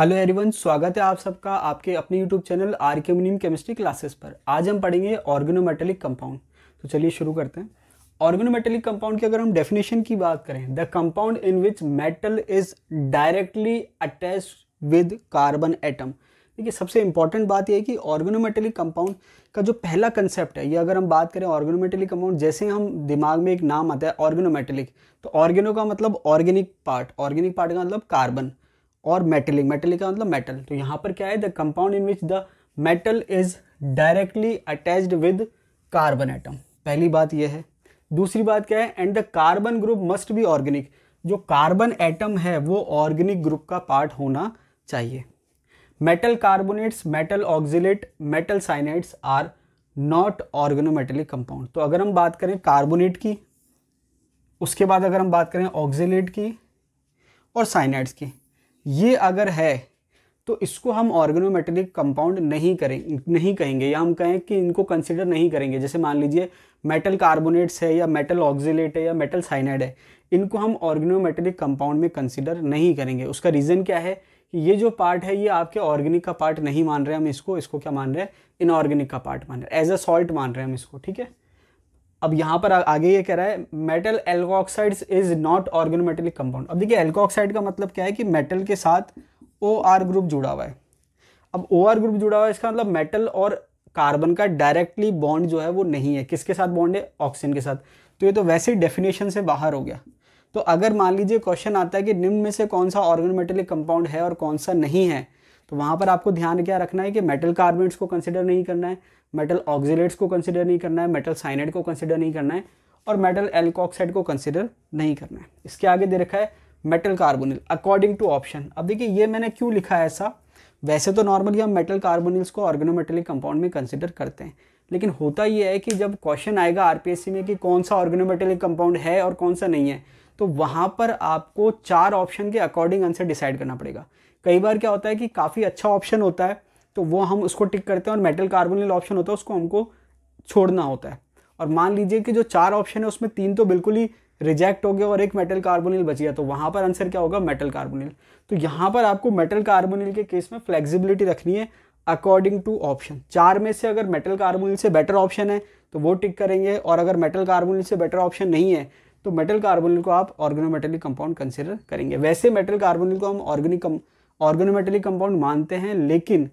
hello everyone स्वागत है आप सबका आपके अपने YouTube channel R K chemistry classes पर आज हम पढ़ेंगे ऑर्गेनोमेटेलिक कंपाउंड तो चलिए शुरू करते हैं ऑर्गेनोमेटेलिक कंपाउंड की अगर हम डेफिनेशन की बात करें the compound in which metal is directly attach with carbon atom देखिए सबसे इंपॉर्टेंट बात यह है कि ऑर्गेनोमेटेलिक कंपाउंड का जो पहला कंसेप्ट है ये अगर हम बात करें ऑर्गेनोमेटेलिक कंपाउंड जैसे हम दिमाग में एक नाम आता है ऑर्गेनोमेटेलिक तो ऑर्गेनो का मतलब ऑर्गेनिक पार्ट ऑर्गेनिक पार्ट का मतलब कार्बन और मेटलिंग मेटलिंग का मतलब मेटल तो यहाँ पर क्या है the compound in which the metal is directly attached with carbon atom पहली बात यह है दूसरी बात क्या है and the carbon group must be organic जो कार्बन एटम है वो ऑर्गेनिक ग्रुप का पार्ट होना चाहिए metal carbonates metal oxalate metal cyanides are not organometallic compound तो अगर हम बात करें कार्बोनेट की उसके बाद अगर हम बात करें ऑक्सिलेट की और साइनाइड्स की ये अगर है तो इसको हम ऑर्गेनोमेटेलिक कंपाउंड नहीं करें नहीं कहेंगे या हम कहें कि इनको कंसिडर नहीं करेंगे जैसे मान लीजिए मेटल कार्बोनेट्स है या मेटल ऑक्जिलेट है या मेटल साइनाइड है इनको हम ऑर्गेनोमेटेलिक कंपाउंड में कंसिडर नहीं करेंगे उसका रीज़न क्या है कि ये जो पार्ट है ये आपके ऑर्गेनिक का पार्ट नहीं मान रहे हम इसको इसको क्या मान रहे हैं इनऑर्गेनिक का पार्ट मान रहे हैं एज अ सॉल्ट मान रहे हैं हम इसको ठीक है अब यहाँ पर आगे ये कह रहा है metal alkoxide is not organometallic compound अब देखिए एल्कोक्साइड का मतलब क्या है कि मेटल के साथ ओ आर ग्रुप जुड़ा हुआ है अब ओ आर ग्रुप जुड़ा हुआ है इसका मतलब मेटल और कार्बन का डायरेक्टली बॉन्ड जो है वो नहीं है किसके साथ बॉन्ड है ऑक्सीजन के साथ तो ये तो वैसे ही डेफिनेशन से बाहर हो गया तो अगर मान लीजिए क्वेश्चन आता है कि निम्न में से कौन सा ऑर्गेनोमेटलिक कंपाउंड है और कौन सा नहीं है तो वहाँ पर आपको ध्यान क्या रखना है कि मेटल कार्बन को कंसिडर नहीं करना है मेटल ऑक्जिलेट्स को कंसिडर नहीं करना है मेटल साइनाइड को कंसिडर नहीं करना है और मेटल एल्कोक्साइड को कंसिडर नहीं करना है इसके आगे दे रखा है metal carbonyl according to option अब देखिए ये मैंने क्यों लिखा है ऐसा वैसे तो नॉर्मली हम मेटल कार्बोनिल्स को ऑर्गेनोमेटलिक कंपाउंड में कंसिडर करते हैं लेकिन होता ये है कि जब क्वेश्चन आएगा आरपीएससी में कि कौन सा ऑर्गेनोमेटलिक कंपाउंड है और कौन सा नहीं है तो वहाँ पर आपको चार ऑप्शन के अकॉर्डिंग आंसर डिसाइड करना पड़ेगा कई बार क्या होता है कि काफ़ी अच्छा ऑप्शन होता है तो वो हम उसको टिक करते हैं और मेटल कार्बोनिल ऑप्शन होता है उसको हमको छोड़ना होता है और मान लीजिए कि जो चार ऑप्शन है उसमें तीन तो बिल्कुल ही रिजेक्ट हो गया और एक मेटल कार्बोनिल बच गया तो वहाँ पर आंसर क्या होगा मेटल कार्बोनिल तो यहाँ पर आपको मेटल कार्बोनिल के केस में फ्लेक्सिबिलिटी रखनी है अकॉर्डिंग टू ऑप्शन चार में से अगर मेटल कार्बोनिल से बेटर ऑप्शन है तो वो टिक करेंगे और अगर मेटल कार्बोनिल से बेटर ऑप्शन नहीं है तो मेटल कार्बोनिल को आप ऑर्गेनोमेटलिक कंपाउंड कंसिडर करेंगे वैसे मेटल कार्बोनिल को हम ऑर्गेनिक ऑर्गेनोमेटलिक कंपाउंड मानते हैं लेकिन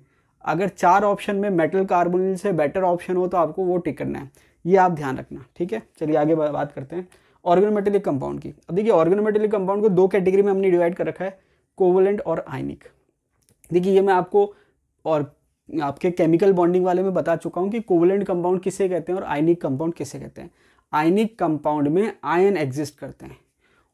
अगर चार ऑप्शन में मेटल कार्बोनिल से बेटर ऑप्शन हो तो आपको वो टिक करना है ये आप ध्यान रखना ठीक है चलिए आगे बात करते हैं ऑर्गेनोमेटेलिक कंपाउंड की अब देखिए ऑर्गेनोमेटेलिक कंपाउंड को दो कैटेगरी में हमने डिवाइड कर रखा है कोवलेंट और आइनिक देखिए ये मैं आपको और आपके केमिकल बॉन्डिंग वाले में बता चुका हूँ कि कोवलेंट कंपाउंड किसे कहते हैं और आइनिक कंपाउंड किसे कहते हैं आइनिक कंपाउंड में आयन एग्जिस्ट करते हैं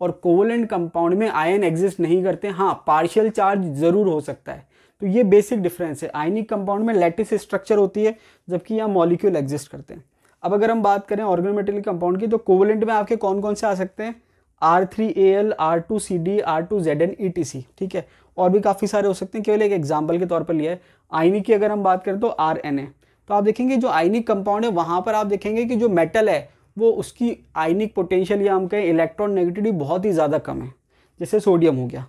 और कोवलेंट कंपाउंड में आयन एग्जिस्ट नहीं करते हाँ पार्शियल चार्ज ज़रूर हो सकता है तो ये बेसिक डिफरेंस है आयनिक कंपाउंड में लैटिस स्ट्रक्चर होती है जबकि यहाँ मॉलिक्यूल एग्जिस्ट करते हैं अब अगर हम बात करें ऑर्गोमेटेलिक कंपाउंड की तो कोवलेंट में आपके कौन कौन से आ सकते हैं R three A L R two C D R two Z N E T C ठीक है और भी काफ़ी सारे हो सकते हैं केवल एक एग्जाम्पल के तौर पर लिया है आयनिक की अगर हम बात करें तो आर एन ए तो आप देखेंगे जो आयनिक कंपाउंड है वहाँ पर आप देखेंगे कि जो मेटल है वो उसकी आयनिक पोटेंशियल या हम कहें इलेक्ट्रॉन नेगेटिविटी बहुत ही ज़्यादा कम है जैसे सोडियम हो गया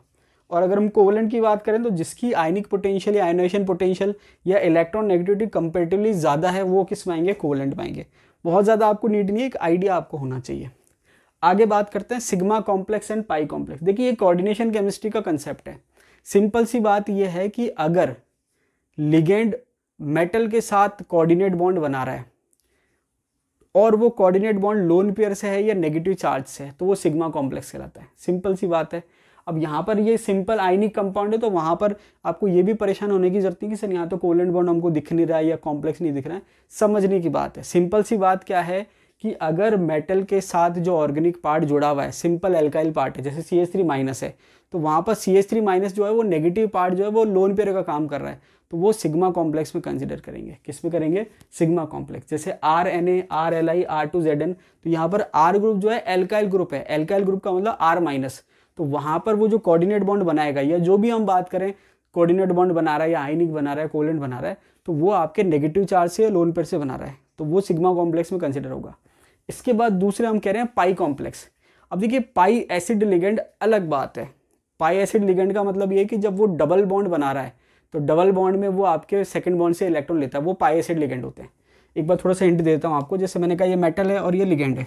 और अगर हम कोवलेंट की बात करें तो जिसकी आयनिक पोटेंशियल या आयनाइजेशन पोटेंशियल या इलेक्ट्रॉन नेगेटिविटी कंपेरेटिवली ज़्यादा है वो किस में आएंगे कोवलेंट में आएंगे बहुत ज़्यादा आपको नीड नहीं है एक आइडिया आपको होना चाहिए आगे बात करते हैं sigma complex and pi complex देखिए ये कोऑर्डिनेशन केमिस्ट्री का कंसेप्ट है सिंपल सी बात यह है कि अगर लिगेंड मेटल के साथ कोऑर्डिनेट बॉन्ड बना रहा है और वो कोऑर्डिनेट बॉन्ड लोन पेयर से है या नेगेटिव चार्ज से है तो वो सिग्मा कॉम्प्लेक्स कहलाता है सिंपल सी बात है अब यहाँ पर ये सिंपल आइनिक कंपाउंड है तो वहाँ पर आपको ये भी परेशान होने की जरूरत नहीं कि सर यहाँ तो कोलेंट बॉन्ड हमको दिख नहीं रहा है या कॉम्प्लेक्स नहीं दिख रहा है समझने की बात है सिंपल सी बात क्या है कि अगर मेटल के साथ जो ऑर्गेनिक पार्ट जुड़ा हुआ है सिंपल एल्काइल पार्ट है जैसे सी एस थ्री माइनस है तो वहाँ पर सी एस थ्री माइनस जो है वो नेगेटिव पार्ट जो है वो लोन पेयर का काम कर रहा है तो वो सिग्मा कॉम्प्लेक्स में कंसिडर करेंगे किस में करेंगे सिग्मा कॉम्प्लेक्स जैसे R N A R L I R two Z N तो यहाँ पर आर ग्रुप जो है एल्काइल ग्रुप है एल्काइल ग्रुप का मतलब आर माइनस तो वहाँ पर वो जो कोऑर्डिनेट बॉन्ड बनाएगा या जो भी हम बात करें कोऑर्डिनेट बॉन्ड बना रहा है या आइनिक बना रहा है कोलेंट बना रहा है तो वो आपके नेगेटिव चार्ज से या लोन पेयर से बना रहा है तो वो सिग्मा कॉम्प्लेक्स में कंसिडर होगा इसके बाद दूसरे हम कह रहे हैं पाई कॉम्प्लेक्स अब देखिए पाई एसिड लिगेंड अलग बात है पाई एसिड लिगेंड का मतलब ये है कि जब वो डबल बॉन्ड बना रहा है तो डबल बॉन्ड में वो आपके सेकेंड बॉन्ड से इलेक्ट्रॉन लेता है वो पाई एसिड लिगेंड होते हैं एक बार थोड़ा सा हिंट देता हूँ आपको जैसे मैंने कहा ये मेटल है और ये लिगेंड है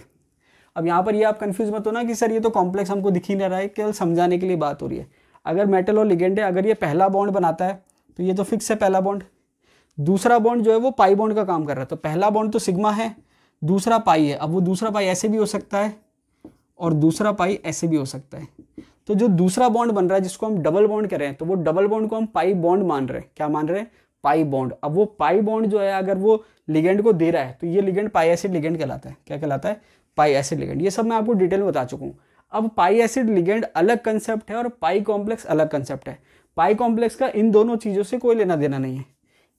अब यहाँ पर ये आप कंफ्यूज मत होना कि सर ये तो कॉम्प्लेक्स हमको दिख ही नहीं रहा है केवल समझाने के लिए बात हो रही है अगर मेटल और लिगेंड है अगर ये पहला बॉन्ड बनाता है तो ये तो फिक्स है पहला बॉन्ड दूसरा बॉन्ड जो है वो पाई बॉन्ड का काम कर रहा है तो पहला बॉन्ड तो सिग्मा है दूसरा पाई है अब वो दूसरा पाई ऐसे भी हो सकता है और दूसरा पाई ऐसे भी हो सकता है तो जो दूसरा बॉन्ड बन रहा है जिसको हम डबल बॉन्ड कह रहे हैं तो वो डबल बॉन्ड को हम पाई बॉन्ड मान रहे हैं क्या मान रहे हैं पाई बॉन्ड अब वो पाई बॉन्ड जो है अगर वो लिगेंड को दे रहा है तो ये लिगेंड पाई एसिड लिगेंड कहलाता है क्या कहलाता है पाई एसिड लिगेंड ये सब मैं आपको डिटेल में बता चुका हूँ अब पाई एसिड लिगेंड अलग कंसेप्ट है और पाई कॉम्प्लेक्स अलग कंसेप्ट है पाई कॉम्प्लेक्स का इन दोनों चीज़ों से कोई लेना देना नहीं है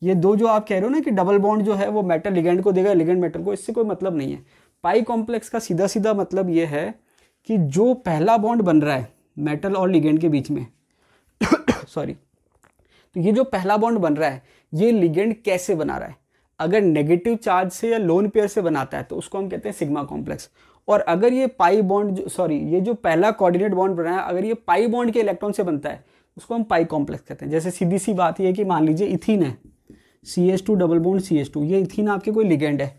ये दो जो आप कह रहे हो ना कि डबल बॉन्ड जो है वो मेटल लिगेंड को देगा लिगेंड मेटल को इससे कोई मतलब नहीं है पाई कॉम्प्लेक्स का सीधा सीधा मतलब ये है कि जो पहला बॉन्ड बन रहा है मेटल और लिगेंड के बीच में सॉरी तो ये जो पहला बॉन्ड बन रहा है ये लिगेंड कैसे बना रहा है अगर नेगेटिव चार्ज से या लोन पेयर से बनाता है तो उसको हम कहते हैं सिग्मा कॉम्प्लेक्स और अगर ये पाई बॉन्ड सॉरी ये जो पहला कोऑर्डिनेट बॉन्ड बना है अगर ये पाई बॉन्ड के इलेक्ट्रॉन से बनता है उसको हम पाई कॉम्प्लेक्स कहते हैं जैसे सीधी सी बात यह कि मान लीजिए इथिन है C S two double bond C S two ये इथिन आपके कोई लिगेंड है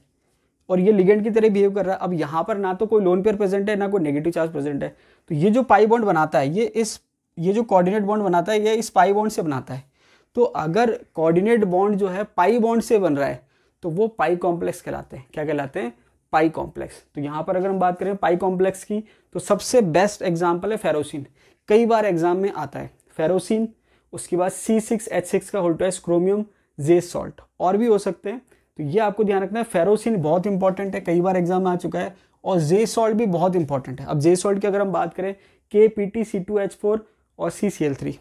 और ये लिगेंड की तरह बिहेव कर रहा है अब यहाँ पर ना तो कोई लोन पेयर प्रेजेंट है ना कोई नेगेटिव चार्ज प्रेजेंट है तो ये जो पाई बॉन्ड बनाता है ये इस ये जो कोऑर्डिनेट बॉन्ड बनाता है ये इस पाई बॉन्ड से बनाता है तो अगर कोऑर्डिनेट बॉन्ड जो है पाई बॉन्ड से बन रहा है तो वो पाई कॉम्प्लेक्स कहलाते हैं क्या कहलाते हैं पाई कॉम्प्लेक्स तो यहाँ पर अगर हम बात करें पाई कॉम्प्लेक्स की तो सबसे बेस्ट एग्जाम्पल है फेरोसिन कई बार एग्जाम में आता है फेरोसिन उसके बाद सी सिक्स एच सिक्स का होल्टोइस क्रोमियम जे सॉल्ट और भी हो सकते हैं तो ये आपको ध्यान रखना है फेरोसिन बहुत इंपॉर्टेंट है कई बार एग्जाम में आ चुका है और जे सॉल्ट भी बहुत इंपॉर्टेंट है अब जे सॉल्ट की अगर हम बात करें K P T C two H four और सी सी एल थ्री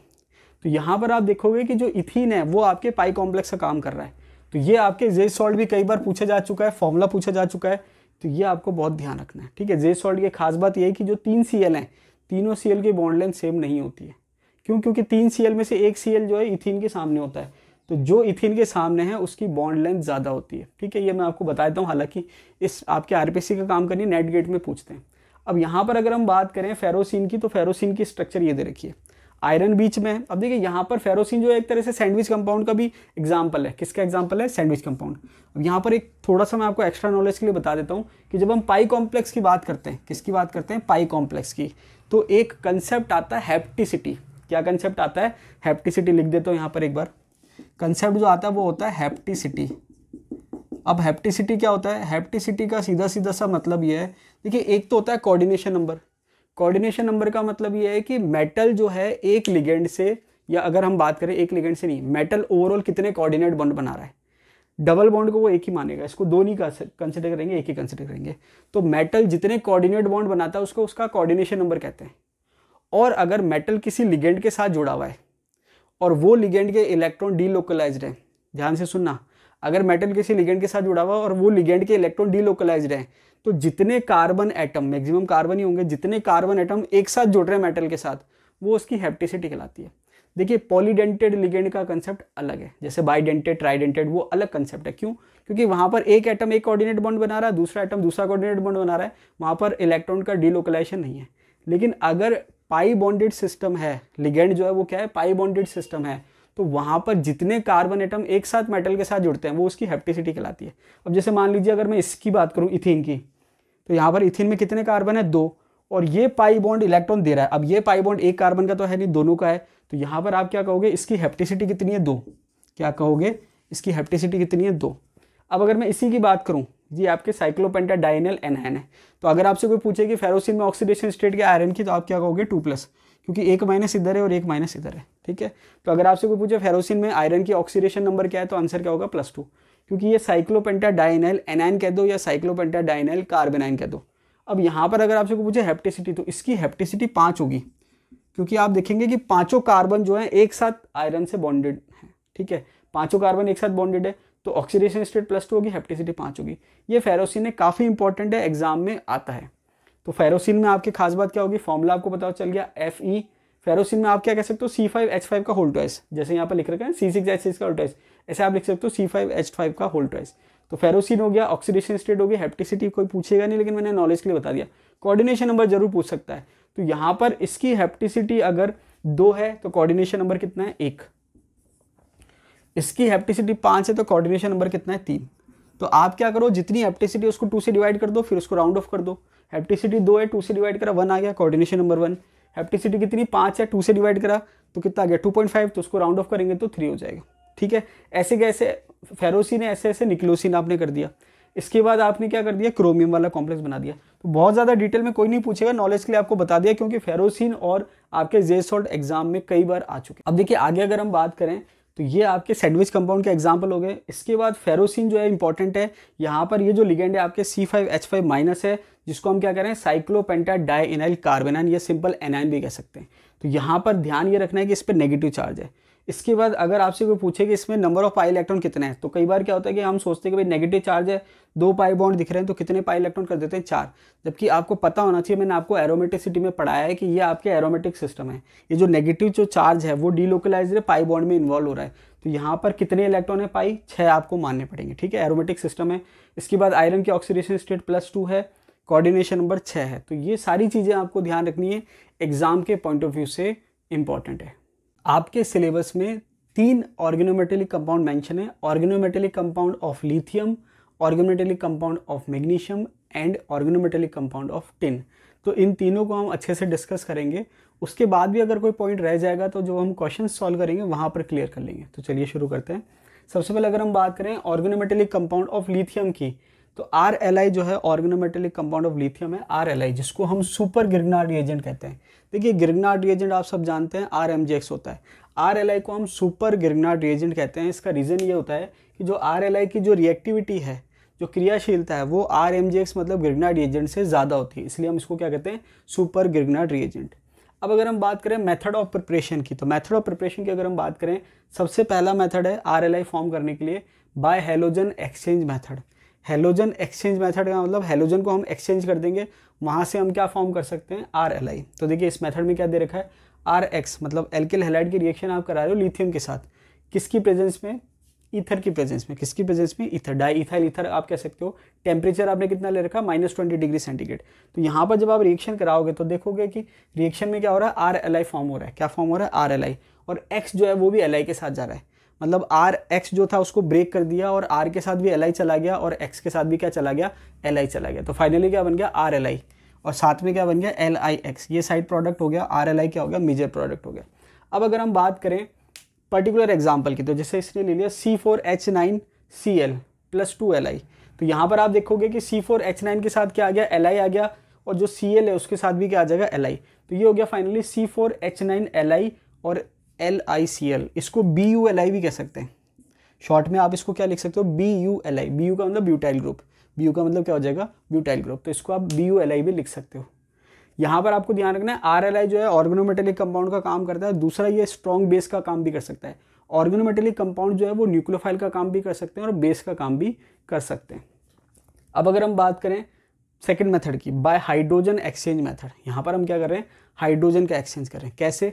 तो यहाँ पर आप देखोगे कि जो इथिन है वो आपके पाई कॉम्प्लेक्स का काम कर रहा है तो ये आपके जे सॉल्ट भी कई बार पूछा जा चुका है फॉर्मूला पूछा जा चुका है तो ये आपको बहुत ध्यान रखना है ठीक है जे सॉल्ट की खास बात यह है कि जो तीन सी एल हैं तीनों सी एल की बॉन्ड लेंथ सेम नहीं होती है क्यों क्योंकि तीन सी एल में से एक सी एल जो है इथिन के सामने होता है तो जो इथिन के सामने है उसकी बॉन्ड लेंथ ज़्यादा होती है ठीक है ये मैं आपको बता देता हूँ हालांकि इस आपके आर का काम करिए नेट गेट में पूछते हैं अब यहाँ पर अगर हम बात करें फेरोसिन की तो फेरोसिन की स्ट्रक्चर ये दे रखी है आयरन बीच में है अब देखिए यहाँ पर फेरोसिन जो है एक तरह से सैंडविच कंपाउंड का भी एग्जाम्पल है किसका एग्जाम्पल है सैंडविच कंपाउंड अब यहाँ पर एक थोड़ा सा मैं आपको एक्स्ट्रा नॉलेज के लिए बता देता हूँ कि जब हम पाई कॉम्प्लेक्स की बात करते हैं किसकी बात करते हैं पाई कॉम्प्लेक्स की तो एक कंसेप्ट आता है हैप्टिसिटी क्या कंसेप्ट आता है हैप्टिसिटी लिख देता हूँ यहाँ पर एक बार कंसेप्ट जो आता है वो होता है हैप्टिसिटी अब हैप्टिसिटी क्या होता है हैप्टिसिटी का सीधा सीधा सा मतलब ये है देखिए एक तो होता है कोऑर्डिनेशन नंबर कोऑर्डिनेशन नंबर का मतलब ये है कि मेटल जो है एक लिगेंड से या अगर हम बात करें एक लिगेंड से नहीं मेटल ओवरऑल कितने कोऑर्डिनेट बॉन्ड बना रहा है डबल बॉन्ड को वो एक ही मानेगा इसको दो नहीं कंसिडर करेंगे एक ही कंसिडर करेंगे तो मेटल जितने कोऑर्डिनेट बॉन्ड बनाता है उसको उसका कोऑर्डिनेशन नंबर कहते हैं और अगर मेटल किसी लिगेंड के साथ जुड़ा हुआ है और वो लिगेंड के इलेक्ट्रॉन डीलोकलाइज हैं ध्यान से सुनना अगर मेटल किसी लिगेंड के साथ जुड़ा हुआ और वो लिगेंड के इलेक्ट्रॉन डीलोकलाइज हैं तो जितने कार्बन एटम मैक्सिमम कार्बन ही होंगे जितने कार्बन एटम एक साथ जुड़ रहे हैं मेटल के साथ वो उसकी हेप्टिसिटी कहलाती है देखिए पॉलीडेंटेड लिगेंड का कंसेप्ट अलग है जैसे बाईडेंटेड ट्राइडेंटेड वो अलग कंसेप्ट है क्यों क्योंकि वहाँ पर एक एटम एक कोऑर्डिनेट बॉन्ड बना रहा है दूसरा एटम दूसरा कोऑर्डिनेट बॉन्ड बना रहा है वहाँ पर इलेक्ट्रॉन का डीलोकलाइजेशन नहीं है लेकिन अगर पाई बॉन्डेड सिस्टम है लिगेंड जो है वो क्या है पाई बॉन्डेड सिस्टम है तो वहां पर जितने कार्बन एटम एक साथ मेटल के साथ जुड़ते हैं वो उसकी हेप्टिसिटी कहलाती है अब जैसे मान लीजिए अगर मैं इसकी बात करूं इथिन की तो यहां पर इथिन में कितने कार्बन है दो और ये पाई बॉन्ड इलेक्ट्रॉन दे रहा है अब ये पाई बॉन्ड एक कार्बन का तो है नहीं दोनों का है तो यहां पर आप क्या कहोगे इसकी हेप्टिसिटी कितनी है दो क्या कहोगे इसकी हेप्टिसिटी कितनी है दो अब अगर मैं इसी की बात करूं जी आपके साइक्लोपेंटा डायनल एनहैन है तो अगर आपसे कोई पूछे कि फेरोसिन में ऑक्सीडेशन स्टेट के आयरन की तो आप क्या कहोगे टू प्लस क्योंकि एक माइनस इधर है और एक माइनस इधर है ठीक है तो अगर आपसे कोई पूछे फेरोसिन में आयरन की ऑक्सीडेशन नंबर क्या है तो आंसर क्या होगा प्लस टू क्योंकि ये साइक्लोपेंटा डाइनाइल एनाइन कह दो या साइक्लोपेंटा डाइनाइल कार्बेनाइन कह दो अब यहाँ पर अगर आपसे कोई पूछे हेप्टिसिटी तो इसकी हेप्टिसिटी पाँच होगी क्योंकि आप देखेंगे कि पाँचों कार्बन जो है एक साथ आयरन से बॉन्डेड है ठीक है पाँचों कार्बन एक साथ बॉन्डेड है तो ऑक्सीडेशन स्टेट प्लस टू होगी हेप्टिसिटी पाँच होगी ये फेरोसिन है काफ़ी इंपॉर्टेंट है एग्जाम में आता है तो फेरोसिन में आपकी खास बात क्या होगी फॉर्मूला आपको पता चल गया एफ ई फेरोसिन में आप क्या कह सकते हो सी फाइव एच फाइव का होल जैसे यहाँ पर लिख रखा है सी सिक्स एच सिक्स का होल ऐसे आप लिख सकते हो सी फाइव एच फाइव का होल तो फेरोसिन हो गया ऑक्सीडेशन स्टेट हो गया हेप्टिसिटी कोई पूछेगा नहीं लेकिन मैंने नॉलेज के लिए बता दिया कोऑर्डिनेशन नंबर जरूर पूछ सकता है तो यहाँ पर इसकी हेप्टिसिटी अगर दो है तो कॉर्डिनेशन नंबर कितना है एक इसकी हेप्टिसिटी पाँच है तो कॉर्डिनेशन नंबर कितना है तीन तो आप क्या करो जितनी एप्टिसिटी उसको टू से डिवाइड कर दो फिर उसको राउंड ऑफ कर दो एप्टिसिटी दो है टू से डिवाइड करा वन आ गया कोऑर्डिनेशन नंबर वन एप्टिसिटी कितनी पाँच है टू से डिवाइड करा तो कितना आ गया टू पॉइंट फाइव तो उसको राउंड ऑफ करेंगे तो थ्री हो जाएगा ठीक है ऐसे कैसे फेरोसिन ऐसे ऐसे निकलोसिन आपने कर दिया इसके बाद आपने क्या कर दिया क्रोमियम वाला कॉम्प्लेक्स बना दिया तो बहुत ज़्यादा डिटेल में कोई नहीं पूछेगा नॉलेज के लिए आपको बता दिया क्योंकि फेरोसिन और आपके जे सॉल्ट एग्जाम में कई बार आ चुके अब देखिए आगे अगर हम बात करें तो ये आपके सैंडविच कंपाउंड के एग्जाम्पल हो गए इसके बाद फेरोसिन जो है इंपॉर्टेंट है यहाँ पर ये जो लिगेंड है आपके C five H five minus है जिसको हम क्या करें साइक्लोपेंटा डाई एनाइल कार्बेनाइन ये सिंपल एनाइन भी कह सकते हैं तो यहाँ पर ध्यान ये रखना है कि इस पर नेगेटिव चार्ज है इसके बाद अगर आपसे कोई पूछे कि इसमें नंबर ऑफ पाई इलेक्ट्रॉन कितने हैं तो कई बार क्या होता है कि हम सोचते हैं कि भाई नेगेटिव चार्ज है दो पाई बॉन्ड दिख रहे हैं तो कितने पाई इलेक्ट्रॉन कर देते हैं चार जबकि आपको पता होना चाहिए मैंने आपको एरोमेटिसिटी में पढ़ाया है कि ये आपके एरोमेटिक सिस्टम है ये जो नेगेटिव जो चार्ज है वो डीलोकलाइज पाई बॉन्ड में इन्वॉल्व हो रहा है तो यहाँ पर कितने इलेक्ट्रॉन है पाई छः आपको मानने पड़ेंगे ठीक है एरोमेटिक सिस्टम है इसके बाद आयरन की ऑक्सीडेशन स्टेट प्लस टू है कोऑर्डिनेशन नंबर छः है तो ये सारी चीज़ें आपको ध्यान रखनी है एग्ज़ाम के पॉइंट ऑफ व्यू से इम्पॉर्टेंट है आपके सिलेबस में तीन ऑर्गेनोमेटेलिक कंपाउंड मेंशन है organometallic compound of lithium organometallic compound of magnesium and organometallic compound of tin तो इन तीनों को हम अच्छे से डिस्कस करेंगे उसके बाद भी अगर कोई पॉइंट रह जाएगा तो जो हम क्वेश्चन सॉल्व करेंगे वहाँ पर क्लियर कर लेंगे तो चलिए शुरू करते हैं सबसे पहले अगर हम बात करें ऑर्गेनोमेटेलिक कंपाउंड ऑफ लिथियम की तो आर एल आई जो है ऑर्गेनोमेटेलिक कंपाउंड ऑफ लिथियम है आर एल आई जिसको हम सुपर गिरगनाड रिएजेंट कहते हैं देखिए गिरगनाड रिएजेंट आप सब जानते हैं आर एम जी एक्स होता है आर एल आई को हम सुपर गिरगनाड रिएजेंट कहते हैं इसका रीज़न ये होता है कि जो आर एल आई की जो रिएक्टिविटी है जो क्रियाशीलता है वो आर एम जी एक्स मतलब गिरगनाड रिएजेंट से ज़्यादा होती है इसलिए हम इसको क्या कहते हैं सुपर गिरगनाड रिएजेंट अब अगर हम बात करें मेथड ऑफ प्रिपरेशन की तो मेथड ऑफ प्रिपरेशन की अगर हम बात करें सबसे पहला मेथड है आर एल आई फॉर्म करने के लिए by halogen exchange method halogen exchange method का मतलब हेलोजन को हम एक्सचेंज कर देंगे वहाँ से हम क्या फॉर्म कर सकते हैं आर एल आई तो देखिए इस मेथड में क्या दे रखा है आर एक्स मतलब एल्किल हेलाइड की रिएक्शन आप करा रहे हो लिथियम के साथ किसकी प्रेजेंस में ईथर की प्रेजेंस में किसकी प्रेजेंस में ईथर डाई इथाइल ईथर आप कह सकते हो टेम्परेचर आपने कितना ले रखा माइनस ट्वेंटी डिग्री सेंटीग्रेड तो यहाँ पर जब आप रिएक्शन कराओगे तो देखोगे कि रिएक्शन में क्या हो रहा है आर एल आई फॉर्म हो रहा है क्या फॉर्म हो रहा है आर एल आई और एक्स जो है वो भी एल आई के साथ जा रहा है मतलब आर एक्स जो था उसको ब्रेक कर दिया और आर के साथ भी एल चला गया और एक्स के साथ भी क्या चला गया एल चला गया तो फाइनली क्या बन गया आर एल और साथ में क्या बन गया एल आई एक्स ये साइड प्रोडक्ट हो गया आर एल आई क्या हो गया मेजर प्रोडक्ट हो गया अब अगर हम बात करें पर्टिकुलर एग्जाम्पल की तो जैसे इसने ले लिया C four H nine C L plus two L I तो यहाँ पर आप देखोगे कि सी फोर एच नाइन के साथ क्या आ गया एल आई आ गया और जो सी एल है उसके साथ भी क्या आ जाएगा एल आई तो ये हो गया finally C four H nine L I और एल आई सी एल इसको बी यू एल आई भी कह सकते हैं शॉर्ट में आप इसको क्या लिख सकते हो B U L I B U का मतलब ब्यूटाइल ग्रुप बी यू का मतलब क्या हो जाएगा ब्यूटाइल ग्रुप तो इसको आप बी यू एल आई भी लिख सकते हो यहाँ पर आपको ध्यान रखना है आर एल आई जो है ऑर्गेनोमेटेलिक कंपाउंड का काम करता है दूसरा ये स्ट्रॉन्ग बेस का काम भी कर सकता है ऑर्गेनोमेटेलिक कंपाउंड जो है वो न्यूक्लोफाइल का काम भी कर सकते हैं और बेस का काम भी कर सकते हैं अब अगर हम बात करें सेकेंड मेथड की बाय हाइड्रोजन एक्सचेंज मेथड यहाँ पर हम क्या कर रहे हैं हाइड्रोजन का एक्सचेंज कर रहे हैं कैसे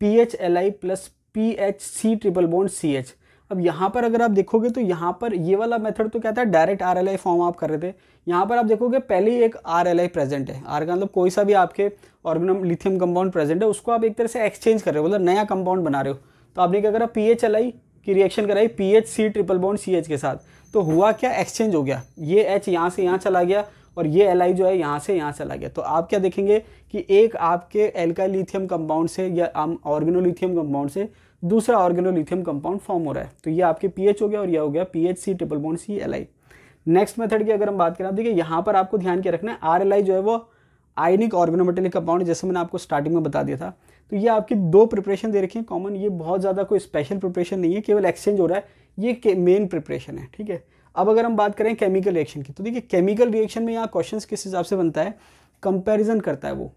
P H L I plus P H C triple bond C H अब यहाँ पर अगर आप देखोगे तो यहाँ पर ये वाला मेथड तो क्या था direct R L I form आप कर रहे थे यहाँ पर आप देखोगे पहले ही एक आर एल आई प्रेजेंट है आर का मतलब कोई सा भी आपके ऑर्गेनम लिथियम कंपाउंड प्रेजेंट है उसको आप एक तरह से एक्सचेंज कर रहे हो मतलब नया कंपाउंड बना रहे हो तो आपने क्या करा पी एच एल आई की रिएक्शन कराई P H C triple bond C H के साथ तो हुआ क्या एक्सचेंज हो गया ये एच यहाँ से यहाँ चला गया और ये एल आई जो है यहाँ से यहाँ चला गया तो आप क्या देखेंगे कि एक आपके एल्का लिथियम कंपाउंड से या आम ऑर्गेनोलिथियम कंपाउंड से दूसरा ऑर्गेनोलिथियम कंपाउंड फॉर्म हो रहा है तो ये आपके पीएच हो गया और यह हो गया PH C triple bond C L I next method की अगर हम बात करें आप देखिए यहाँ पर आपको ध्यान के रखना है आर एल आई जो है वो आयनिक ऑर्गेनोमेटेलिक कंपाउंड जैसे मैंने आपको स्टार्टिंग में बता दिया था तो ये आपकी दो प्रिपरेशन दे रखी है कॉमन ये बहुत ज़्यादा कोई स्पेशल प्रिपरेशन नहीं है केवल एक्सचेंज हो रहा है ये मेन प्रिपरेशन है ठीक है अब अगर हम बात करें केमिकल रिएक्शन की तो देखिए केमिकल रिएक्शन में यहाँ क्वेश्चन किस हिसाब से बनता है कंपैरिजन करता है वो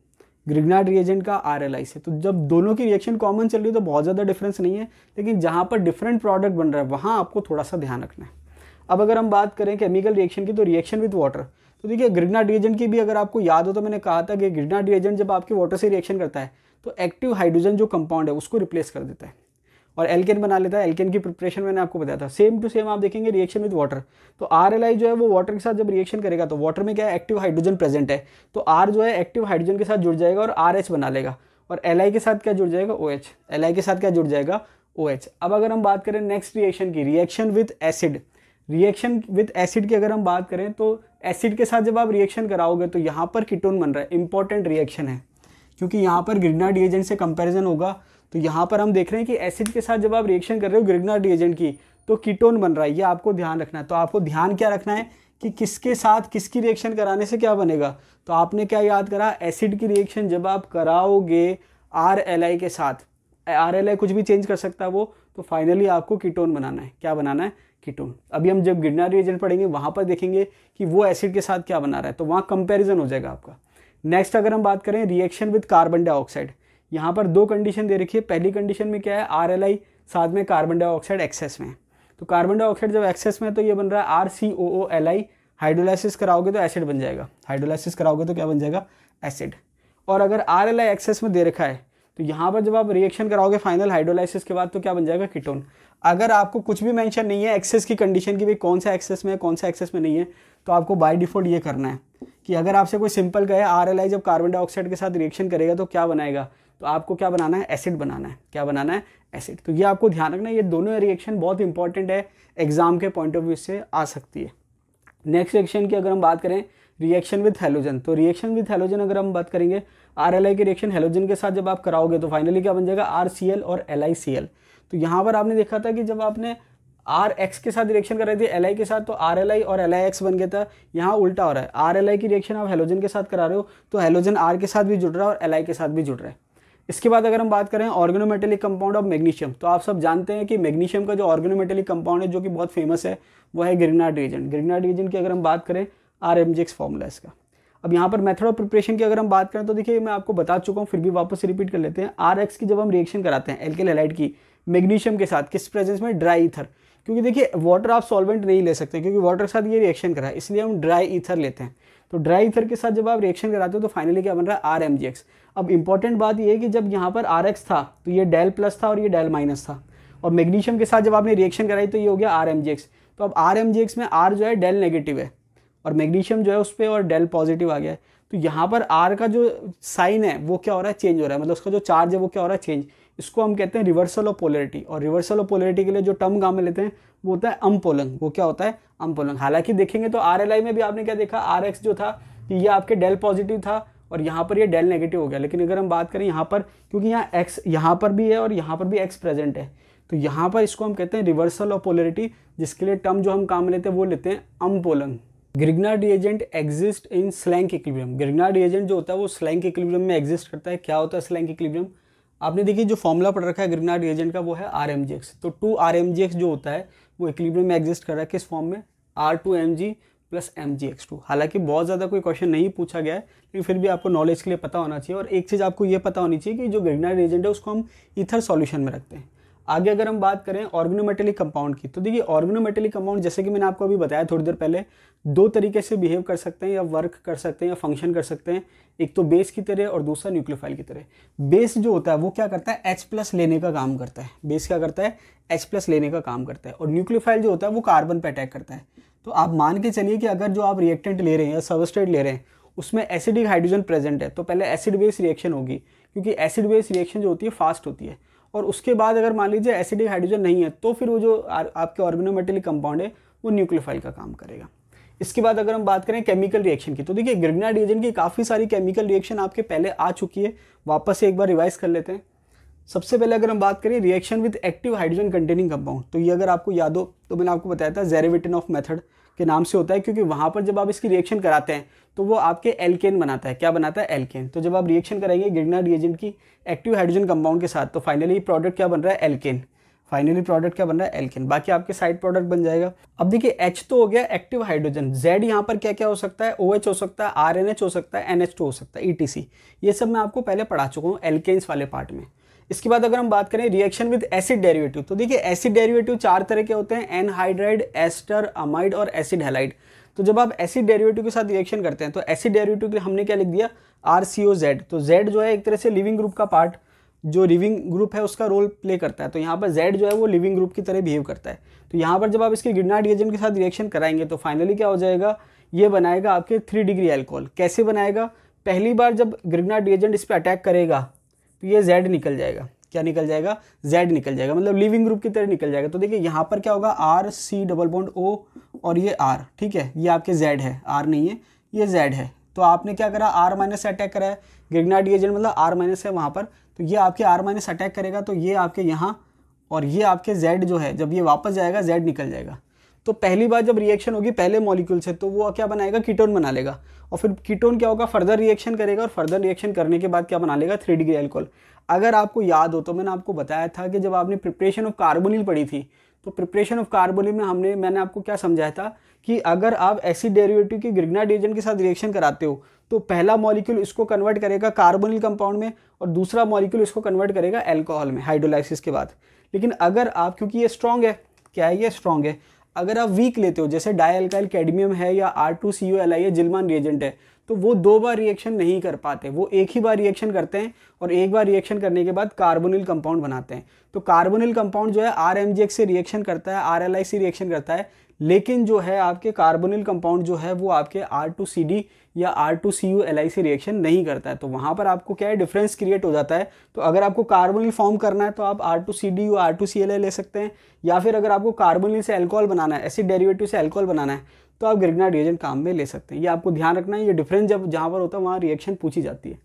ग्रिग्नाड रिएजेंट का आर एल आई से तो जब दोनों की रिएक्शन कॉमन चल रही है तो बहुत ज़्यादा डिफरेंस नहीं है लेकिन जहाँ पर डिफरेंट प्रोडक्ट बन रहा है वहाँ आपको थोड़ा सा ध्यान रखना है अब अगर हम बात करें केमिकल रिएक्शन की तो रिएक्शन विद वाटर तो देखिए ग्रिग्नाड रिएजेंट की भी अगर आपको याद हो तो मैंने कहा था कि ग्रिग्नाड रिएजेंट जब आपके वाटर से रिएक्शन करता है तो एक्टिव हाइड्रोजन जो कंपाउंड है उसको रिप्लेस कर देता है और एल्केन बना लेता है एल्केन की प्रिपरेशन मैंने आपको बताया था सेम टू सेम आप देखेंगे रिएक्शन विद वाटर तो आर जो है वो वाटर के साथ जब रिएक्शन करेगा तो वाटर में क्या है एक्टिव हाइड्रोजन प्रेजेंट है तो आर जो है एक्टिव हाइड्रोजन के साथ जुड़ जाएगा और आर बना लेगा और एल के साथ क्या जुड़ जाएगा ओ एच के साथ क्या जुड़ जाएगा ओ एच अब अगर हम बात करें नेक्स्ट रिएक्शन की reaction with acid reaction with acid की अगर हम बात करें तो एसिड के साथ जब आप रिएक्शन कराओगे तो यहाँ पर कीटोन बन रहा है इंपॉर्टेंट रिएक्शन है क्योंकि यहाँ पर ग्रिनाड एजेंट से कंपैरिजन होगा तो यहाँ पर हम देख रहे हैं कि एसिड के साथ जब आप रिएक्शन कर रहे हो ग्रिग्ना डिएजेंट की तो कीटोन बन रहा है ये आपको ध्यान रखना है तो आपको ध्यान क्या रखना है कि किसके साथ किसकी रिएक्शन कराने से क्या बनेगा तो आपने क्या याद करा एसिड की रिएक्शन जब आप कराओगे आर एल आई के साथ आर एल आई कुछ भी चेंज कर सकता है वो तो फाइनली आपको कीटोन बनाना है क्या बनाना है कीटोन अभी हम जब गिरना रिएजेंट पढ़ेंगे वहाँ पर देखेंगे कि वो एसिड के साथ क्या बना रहा है तो वहाँ कंपेरिजन हो जाएगा आपका नेक्स्ट अगर हम बात करें रिएक्शन विद कार्बन डाइऑक्साइड यहाँ पर दो कंडीशन दे रखी है पहली कंडीशन में क्या है आर साथ में कार्बन डाइऑक्साइड एक्सेस में तो कार्बन डाइऑक्साइड जब एक्सेस में है तो ये बन रहा है R C O O L I hydrolysis कराओगे तो एसिड बन जाएगा हाइड्रोलाइसिस कराओगे तो क्या बन जाएगा एसिड और अगर आर एल आई एक्सेस में दे रखा है तो यहाँ पर जब आप रिएक्शन कराओगे फाइनल हाइड्रोलाइसिस के बाद तो क्या बन जाएगा किटोन अगर आपको कुछ भी मैंशन नहीं है एक्सेस की कंडीशन की भाई कौन सा एक्सेस में है कौन सा एक्सेस में नहीं है तो आपको बाय डिफॉल्ट ये करना है कि अगर आपसे कोई सिंपल कहे आर एल आई जब कार्बन डाइऑक्साइड के साथ रिएक्शन करेगा तो क्या बनाएगा तो आपको क्या बनाना है एसिड बनाना है क्या बनाना है एसिड तो ये आपको ध्यान रखना है ये दोनों रिएक्शन बहुत इंपॉर्टेंट है एग्जाम के पॉइंट ऑफ व्यू से आ सकती है नेक्स्ट रिएक्शन की अगर हम बात करें रिएक्शन विथ हेलोजन तो रिएक्शन विथ हेलोजन अगर हम बात करेंगे आर एल आई के रिएक्शन हेलोजन के साथ जब आप कराओगे तो फाइनली क्या बन जाएगा आर सी एल और एल आई सी एल तो यहाँ पर आपने देखा था कि जब आपने आर एक्स के साथ रिएक्शन कराई थी थे एल आई के साथ तो आर एल आई और एल आई एक्स बन गया था यहाँ उल्टा हो रहा है आर एल आई की रिएक्शन आप हेलोजन के साथ करा रहे हो तो हेलोजन आर के साथ भी जुड़ रहा है और एल आई के साथ भी जुड़ रहा है इसके बाद अगर हम बात करें ऑर्गेनोमेटेलिक कंपाउंड ऑफ मैग्नीशियम तो आप सब जानते हैं कि मैग्नीशियम का जो ऑर्गेनोमेटेलिक कंपाउंड है जो कि बहुत फेमस है वो है ग्रिगनाड रीजेंट ग्रिगनाड रीजेंट की अगर हम बात करें R M G X formula इसका अब यहाँ पर मेथड ऑफ प्रिपरेशन की अगर हम बात करें तो देखिए मैं आपको बता चुका हूँ फिर भी वापस रिपीट कर लेते हैं आर एक्स की जब हम रिएक्शन कराते हैं एल्केल हेलाइट की मैग्नीशियम के साथ किस प्रेजेंस में ड्राई ईथर क्योंकि देखिए वाटर आप सॉल्वेंट नहीं ले सकते क्योंकि वाटर के साथ ये रिएक्शन करा है इसलिए हम ड्राई ईथर लेते हैं तो ड्राई ईथर के साथ जब आप रिएक्शन कराते हो तो फाइनली क्या बन रहा है आर एम जी एक्स अब इंपॉर्टेंट बात यह है कि जब यहाँ पर आर एक्स था तो ये डेल प्लस था और ये डेल माइनस था और मैग्नीशियम के साथ जब आपने रिएक्शन कराई तो ये हो गया आर एम जी एक्स तो अब आर एम जी एक्स में आर जो है डेल नेगेटिव है और मैग्नीशियम जो है उस पर और डेल पॉजिटिव आ गया है तो यहाँ पर आर का जो साइन है वो क्या हो रहा है चेंज हो रहा है मतलब उसका जो चार्ज है वो क्या हो रहा है चेंज इसको हम कहते हैं रिवर्सल ऑफ पोलरिटी और रिवर्सल ऑफ पोलरिटी के लिए जो टर्म काम में लेते हैं वो होता है अम्पोलन वो क्या होता है अम्पोलोन हालांकि देखेंगे तो आर में भी आपने क्या देखा आर जो था कि ये आपके डेल पॉजिटिव था और यहाँ पर ये डेल नेगेटिव हो गया लेकिन अगर हम बात करें यहाँ पर क्योंकि यहाँ एक्स यहाँ पर भी है और यहाँ पर भी एक्स प्रेजेंट है तो यहाँ पर इसको हम कहते हैं रिवर्सल ऑफ पोलरिटी जिसके लिए टर्म जो हम काम लेते हैं वो लेते हैं पोलंग Grignard reagent exist in Schlenk equilibrium Grignard reagent जो होता है वो स्लैंक इक्विबियम में एग्जिस्ट करता है क्या होता है स्लैंक इक्विबियम आपने देखिए जो फॉर्मूला पढ़ रखा है ग्रिगना डिएजेंट का वो है आर तो टू आर जो होता है वो इक्विलिब्रियम में एग्जिस्ट कर रहा है किस फॉर्म में R two M G plus M G X two हालांकि बहुत ज़्यादा कोई क्वेश्चन नहीं पूछा गया है लेकिन फिर भी आपको नॉलेज के लिए पता होना चाहिए और एक चीज़ आपको ये पता होनी चाहिए कि जो ग्रेगनाइट एजेंट है उसको हम ईथर सॉल्यूशन में रखते हैं आगे अगर हम बात करें ऑर्गेनोमेटेलिक कंपाउंड की तो देखिए ऑर्गेनोमेटेलिक कंपाउंड जैसे कि मैंने आपको अभी बताया थोड़ी देर पहले दो तरीके से बिहेव कर सकते हैं या वर्क कर सकते हैं या फंक्शन कर सकते हैं एक तो बेस की तरह और दूसरा न्यूक्लियोफाइल की तरह बेस जो होता है वो क्या करता है एच प्लस लेने का काम करता है बेस क्या करता है एच प्लस लेने का काम करता है और न्यूक्लियोफाइल जो होता है वो कार्बन पर अटैक करता है तो आप मान के चलिए कि अगर जो आप रिएक्टेंट ले रहे हैं या सबस्ट्रेट ले रहे हैं उसमें एसिडिक हाइड्रोजन प्रेजेंट है तो पहले एसिड बेस रिएक्शन होगी क्योंकि एसिड बेस रिएक्शन जो होती है फास्ट होती है और उसके बाद अगर मान लीजिए एसिडिक हाइड्रोजन नहीं है तो फिर वो जो आ, आपके ऑर्गेनोमेटेलिक कंपाउंड है वो न्यूक्लियोफाइल का काम करेगा इसके बाद अगर हम बात करें केमिकल रिएक्शन की तो देखिए ग्रिगनाइड एजेंट की काफ़ी सारी केमिकल रिएक्शन आपके पहले आ चुकी है वापस से एक बार रिवाइज कर लेते हैं सबसे पहले अगर हम बात करें reaction with active hydrogen containing compound तो ये अगर आपको याद हो तो मैंने आपको बताया था जेरेविटन ऑफ मेथड के नाम से होता है क्योंकि वहाँ पर जब आप इसकी रिएक्शन कराते हैं तो वो आपके एल्केन बनाता है क्या बनाता है एल्केन तो जब आप रिएक्शन कराएंगे गिरना रिएजेंट की एक्टिव हाइड्रोजन कंपाउंड के साथ तो फाइनली प्रोडक्ट क्या बन रहा है एल्केन फाइनली प्रोडक्ट क्या बन रहा है एल्केन बाकी आपके साइड प्रोडक्ट बन जाएगा अब देखिए एच तो हो गया एक्टिव हाइड्रोजन जेड यहाँ पर क्या क्या हो सकता है ओ OH हो सकता है आर हो सकता है एन हो सकता है ई e ये सब मैं आपको पहले पढ़ा चुका हूँ एल्केन्स वाले पार्ट में इसके बाद अगर हम बात करें रिएक्शन विद एसिड डेरिवेटिव तो देखिए एसिड डेरिवेटिव चार तरह के होते हैं एनहाइड्राइड एस्टर अमाइड और एसिड हेलाइड तो जब आप एसिड डेरिवेटिव के साथ रिएक्शन करते हैं तो एसिड डेरिवेटिव के हमने क्या लिख दिया आर सी ओ जेड तो जेड जो है एक तरह से लिविंग ग्रुप का पार्ट जो लिविंग ग्रुप है उसका रोल प्ले करता है तो यहाँ पर जेड जो है वो लिविंग ग्रुप की तरह बिहेव करता है तो यहाँ पर जब आप इसके गिरनाट एजेंट के साथ रिएक्शन कराएंगे तो फाइनली क्या हो जाएगा ये बनाएगा आपके थ्री डिग्री एल्कोहल कैसे बनाएगा पहली बार जब ग्रिगनाट एजेंट इस पर अटैक करेगा तो ये जेड निकल जाएगा क्या निकल जाएगा जेड निकल जाएगा मतलब लिविंग ग्रुप की तरह निकल जाएगा तो देखिए यहाँ पर क्या होगा R C double bond O और ये आर ठीक है ये आपके जेड है आर नहीं है ये जेड है तो आपने क्या करा आर माइनस अटैक करा है डी एजेंट मतलब आर माइनस है वहाँ पर तो ये आपके आर माइनस अटैक करेगा तो ये आपके यहाँ और ये आपके जेड जो है जब ये वापस जाएगा जेड निकल जाएगा तो पहली बार जब रिएक्शन होगी पहले मॉलिक्यूल से तो वो क्या बनाएगा कीटोन बना लेगा और फिर कीटोन क्या होगा फर्दर रिएक्शन करेगा और फर्दर रिएक्शन करने के बाद क्या बना लेगा थ्री डिग्री एल्कोहल अगर आपको याद हो तो मैंने आपको बताया था कि जब आपने प्रिपरेशन ऑफ कार्बोनिल पढ़ी थी तो प्रिपरेशन ऑफ कार्बोनिल में हमने मैंने आपको क्या समझाया था कि अगर आप एसिड डेरिवेटिव की ग्रिग्नाइड एजेंट के साथ रिएक्शन कराते हो तो पहला मॉलिक्यूल इसको कन्वर्ट करेगा कार्बोनिल कंपाउंड में और दूसरा मॉलिक्यूल इसको कन्वर्ट करेगा एल्कोहल में हाइड्रोलाइसिस के बाद लेकिन अगर आप क्योंकि ये स्ट्रांग है क्या है ये स्ट्रांग है अगर आप वीक लेते हो जैसे डायल्काइल कैडमियम है या R two C L I है जिलमान रिएजेंट है तो वो दो बार रिएक्शन नहीं कर पाते वो एक ही बार रिएक्शन करते हैं और एक बार रिएक्शन करने के बाद कार्बोनिल कंपाउंड बनाते हैं तो कार्बोनिल कंपाउंड जो है आर एम जी एक्स से रिएक्शन करता है आर एल आई से रिएक्शन करता है लेकिन जो है आपके कार्बोनिल कंपाउंड जो है वो आपके आर टू सी डी या R two C U L I सी रिएक्शन नहीं करता है तो वहाँ पर आपको क्या है डिफरेंस क्रिएट हो जाता है तो अगर आपको कार्बोनिल फॉर्म करना है तो आप R two C D U R two C L I ले सकते हैं या फिर अगर आपको कार्बोनिल से एल्कोहल बनाना है एसिड डेरिवेटिव से एल्कोहल बनाना है तो आप ग्रिगना रिएजेंट काम में ले सकते हैं ये आपको ध्यान रखना है ये डिफरेंस जब जहाँ पर होता है वहाँ रिएक्शन पूछी जाती है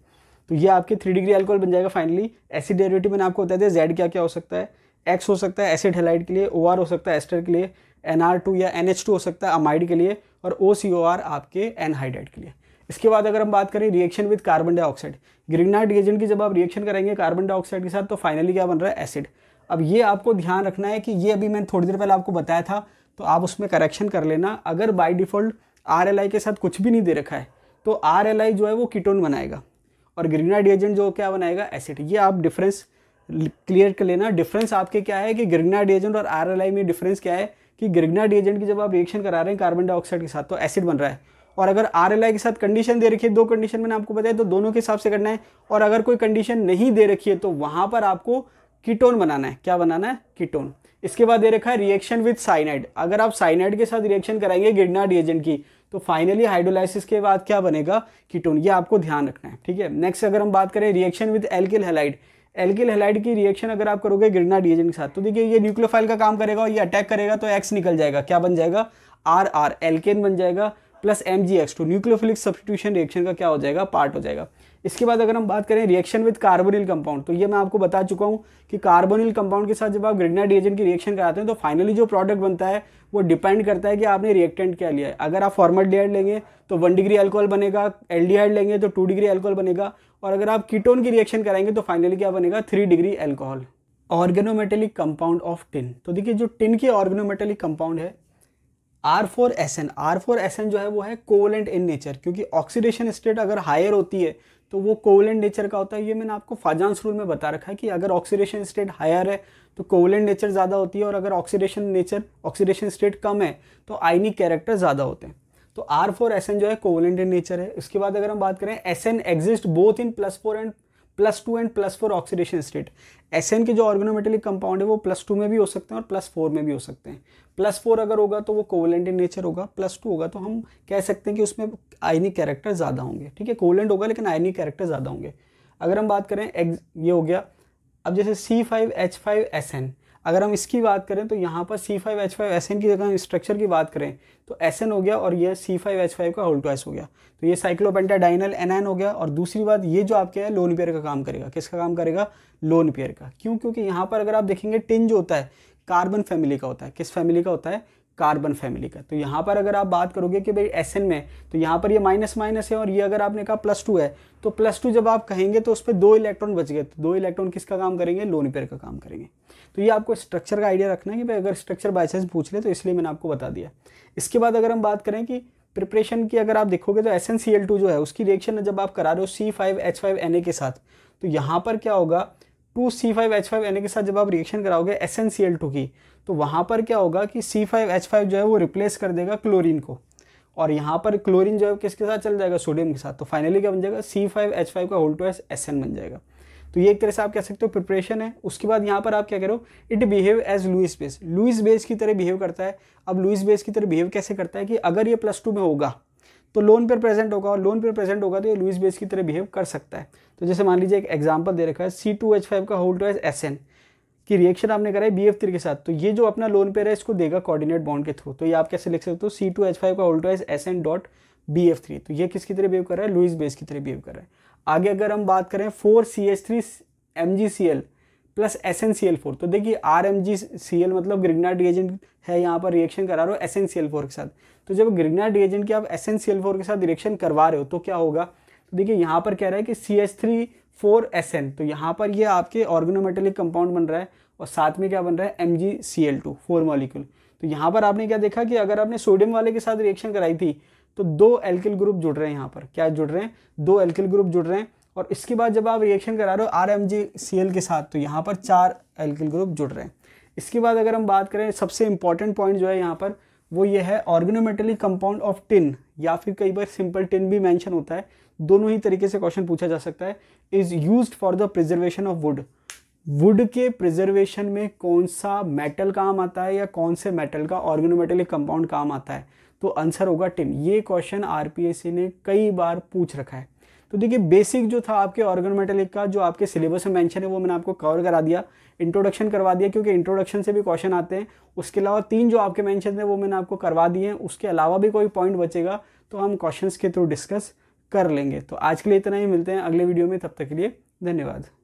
तो ये आपके थ्री डिग्री एल्कोहल बन जाएगा फाइनली एसिड डेरिवेटिव मैंने आपको बताया जेड क्या क्या हो सकता है एक्स हो सकता है एसिड हेलाइड के लिए ओ हो सकता है एस्टर के लिए एन या एन हो सकता है अमाइड के लिए और ओ सी ओ आर आपके एनहाइड्रेट के लिए इसके बाद अगर हम बात करें reaction with carbon dioxide Grignard reagent की जब आप रिएक्शन करेंगे कार्बन डाइऑक्साइड के साथ तो फाइनली क्या बन रहा है एसिड अब ये आपको ध्यान रखना है कि ये अभी मैंने थोड़ी देर पहले आपको बताया था तो आप उसमें करेक्शन कर लेना अगर बाई डिफ़ॉल्ट आर के साथ कुछ भी नहीं दे रखा है तो आर जो है वो कीटोन बनाएगा और ग्रीनाइड एजेंट जो क्या बनाएगा एसिड ये आप डिफरेंस क्लियर कर लेना डिफरेंस आपके क्या है कि ग्रीनाइड एजेंट और आर में डिफरेंस क्या है कि गिरगना डीएजेंट की जब आप रिएक्शन करा रहे हैं कार्बन डाइऑक्साइड के साथ तो एसिड बन रहा है और अगर आर के साथ कंडीशन दे रखी है दो कंडीशन मैंने आपको बताया तो दोनों के हिसाब से करना है और अगर कोई कंडीशन नहीं दे रखी है तो वहाँ पर आपको कीटोन बनाना है क्या बनाना है कीटोन इसके बाद दे रखा है रिएक्शन विद साइनाइड अगर आप साइनाइड के साथ रिएक्शन कराएंगे गिरना डीएजेंट की तो फाइनली हाइड्रोलाइसिस के बाद क्या बनेगा कीटोन ये आपको ध्यान रखना है ठीक है नेक्स्ट अगर हम बात करें reaction with alkyl halide alkyl halide की रिएक्शन अगर आप करोगे गिरना डिएजेंट के साथ तो देखिए ये न्यूक्लियोफाइल का काम करेगा और ये अटैक करेगा तो एक्स निकल जाएगा क्या बन जाएगा आर आर एल्केन बन जाएगा plus M G X two nucleophilic substitution reaction का क्या हो जाएगा पार्ट हो जाएगा इसके बाद अगर हम बात करें रिएक्शन विद कार्बोनिल कंपाउंड तो ये मैं आपको बता चुका हूँ कि कार्बोनिल कंपाउंड के साथ जब आप ग्रेनाइड डिएजेंट की रिएक्शन कराते हैं तो फाइनली जो प्रोडक्ट बनता है वो डिपेंड करता है कि आपने रिएक्टेंट क्या लिया है अगर आप फॉर्मल लेंगे तो वन डिग्री एल्कोहल बनेगा एल लेंगे तो टू डिग्री एल्कोहल बनेगा और अगर आप कीटोन की रिएक्शन कराएंगे तो फाइनली क्या बनेगा three degree alcohol organometallic compound of tin तो देखिए जो टिन की ऑर्गेनोमेटेलिक कंपाउंड है R four S N R four S N जो है वो है कोवलेंट इन नेचर क्योंकि ऑक्सीडेशन स्टेट अगर हायर होती है तो वो कोवलेंट नेचर का होता है ये मैंने आपको फाजांस रूल में बता रखा है कि अगर ऑक्सीडेशन स्टेट हायर है तो कोवलेंट नेचर ज़्यादा होती है और अगर ऑक्सीडेशन नेचर ऑक्सीडेशन स्टेट कम है तो आइनिक कैरेक्टर ज़्यादा होते हैं तो आर फोर एस एन जो है कोवलेंट इन नेचर है उसके बाद अगर हम बात करें S N exist both in plus four and plus two and plus four oxidation state S N के जो ऑर्गेनोमेटेलिक कंपाउंड है वो प्लस टू में भी हो सकते हैं और प्लस फोर में भी हो सकते हैं प्लस फोर अगर होगा तो वो कोवलेंट इन नेचर होगा प्लस टू होगा तो हम कह सकते हैं कि उसमें आयनिक कैरेक्टर ज़्यादा होंगे ठीक है कोवलेंट होगा लेकिन आयनिक कैरेक्टर ज़्यादा होंगे अगर हम बात करें ये हो गया अब जैसे C five H five S N अगर हम इसकी बात करें तो यहाँ पर C five H five S N की जगह स्ट्रक्चर की बात करें तो एस हो गया और ये सी फाइव एच फाइव का होल्टोएस हो गया तो ये साइक्लोपेंटा एन एन हो गया और दूसरी बात ये जो आपके है लोन पेयर का काम करेगा किसका काम करेगा लोन पेयर का क्यों क्योंकि यहाँ पर अगर आप देखेंगे टिन जो होता है कार्बन फैमिली का होता है किस फैमिली का होता है कार्बन फैमिली का तो यहाँ पर अगर आप बात करोगे कि भाई एस में तो यहाँ पर ये माइनस माइनस है और ये अगर आपने कहा प्लस टू है तो प्लस टू जब आप कहेंगे तो उस पर दो इलेक्ट्रॉन बच गए तो दो इलेक्ट्रॉन किसका काम करेंगे लोन पेयर का काम करेंगे तो ये आपको स्ट्रक्चर का आइडिया रखना है कि भाई अगर स्ट्रक्चर बाई चांस पूछ ले तो इसलिए मैंने आपको बता दिया इसके बाद अगर हम बात करें कि प्रिपरेशन की अगर आप देखोगे तो एस जो है उसकी रिएक्शन जब आप करा रहे हो सी फाइव के साथ तो यहाँ पर क्या होगा two C five H five N A के साथ जब आप रिएक्शन कराओगे S N C L two की तो वहाँ पर क्या होगा कि सी फाइव एच फाइव जो है वो रिप्लेस कर देगा क्लोरीन को और यहाँ पर क्लोरीन जो है किसके साथ चल जाएगा सोडियम के साथ तो फाइनली क्या बन जाएगा सी फाइव एच फाइव का whole two S S N बन जाएगा तो ये एक तरह से आप कह सकते हो प्रिपरेशन है उसके बाद यहाँ पर आप क्या करो it behave as Lewis base Lewis base की तरह बिहेव करता है अब लुइस बेस की तरह बिहेव कैसे करता है कि अगर ये प्लस टू में होगा तो लोन पर प्रेजेंट होगा और लोन पर प्रेजेंट होगा तो ये लुइस बेस की तरह बिहेव कर सकता है तो जैसे मान लीजिए एक एग्जाम्पल दे रखा है सी टू एच फाइव का whole two as S N कि रिएक्शन आपने करा है बी एफ थ्री के साथ तो ये जो अपना लोन पेयर है इसको देगा कोऑर्डिनेट बॉन्ड के थ्रू तो ये आप कैसे लिख सकते हो सी टू एच फाइव का उल्टा S S N dot B F three तो ये किसकी तरह बिहेव कर रहा है लुइस बेस की तरह बिहेव कर रहा है आगे अगर हम बात करें four C H three M G C L plus S N C L four तो देखिए R M G C L मतलब ग्रिगनाट रिएजेंट है यहाँ पर रिएक्शन करा रहे हो S N C L four के साथ तो जब ग्रिगनाट रिएजेंट की आप S N C L four के साथ रिएक्शन करवा रहे हो तो क्या होगा तो देखिए यहाँ पर कह रहा है कि C H three four S N तो यहाँ पर ये आपके ऑर्गेनोमेटेलिक कंपाउंड बन रहा है और साथ में क्या बन रहा है M G C L two four molecule तो यहाँ पर आपने क्या देखा कि अगर आपने सोडियम वाले के साथ रिएक्शन कराई थी तो दो एल्किल ग्रुप जुड़ रहे हैं यहाँ पर क्या जुड़ रहे हैं दो एल्किल ग्रुप जुड़ रहे हैं और इसके बाद जब आप रिएक्शन करा रहे हो R M G C L के साथ तो यहाँ पर चार एल्किल ग्रुप जुड़ रहे हैं इसके बाद अगर हम बात करें सबसे इंपॉर्टेंट पॉइंट जो है यहाँ पर वो ये है ऑर्गेनोमेटेलिक कंपाउंड ऑफ टिन या फिर कई बार सिंपल टिन भी मैंशन होता है दोनों ही तरीके से क्वेश्चन पूछा जा सकता है is use for the preservation of wood wood के प्रिजर्वेशन में कौन सा मेटल काम आता है या कौन से मेटल का ऑर्गेनोमेटेलिक कंपाउंड काम आता है तो आंसर होगा टिन ये क्वेश्चन आरपीएससी ने कई बार पूछ रखा है तो देखिए बेसिक जो था आपके ऑर्गेनोमेटेलिक का जो आपके सिलेबस में मेंशन है वो मैंने आपको कवर करा दिया इंट्रोडक्शन करवा दिया क्योंकि इंट्रोडक्शन से भी क्वेश्चन आते हैं उसके अलावा तीन जो आपके मेंशन थे वो मैंने आपको करवा दिए हैं उसके अलावा भी कोई पॉइंट बचेगा तो हम क्वेश्चन के थ्रू डिस्कस कर लेंगे तो आज के लिए इतना ही मिलते हैं अगले वीडियो में तब तक के लिए धन्यवाद